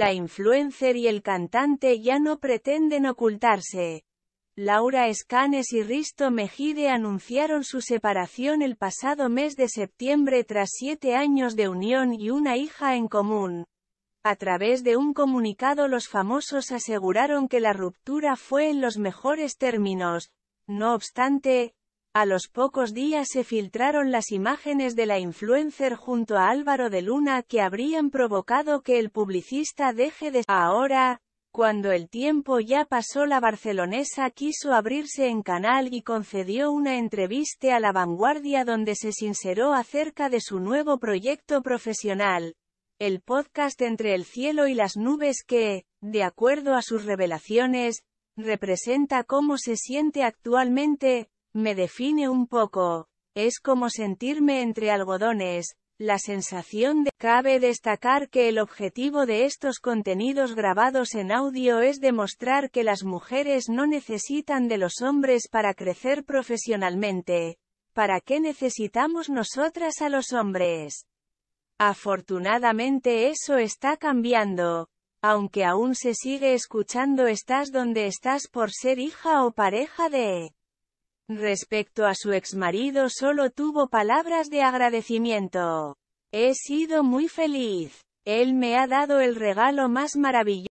La influencer y el cantante ya no pretenden ocultarse. Laura Escanes y Risto Mejide anunciaron su separación el pasado mes de septiembre tras siete años de unión y una hija en común. A través de un comunicado los famosos aseguraron que la ruptura fue en los mejores términos. No obstante, a los pocos días se filtraron las imágenes de la influencer junto a Álvaro de Luna que habrían provocado que el publicista deje de... Ahora, cuando el tiempo ya pasó la barcelonesa quiso abrirse en canal y concedió una entrevista a La Vanguardia donde se sinceró acerca de su nuevo proyecto profesional, el podcast Entre el cielo y las nubes que, de acuerdo a sus revelaciones, representa cómo se siente actualmente, me define un poco. Es como sentirme entre algodones, la sensación de... Cabe destacar que el objetivo de estos contenidos grabados en audio es demostrar que las mujeres no necesitan de los hombres para crecer profesionalmente. ¿Para qué necesitamos nosotras a los hombres? Afortunadamente eso está cambiando. Aunque aún se sigue escuchando estás donde estás por ser hija o pareja de... Respecto a su exmarido solo tuvo palabras de agradecimiento. He sido muy feliz. Él me ha dado el regalo más maravilloso.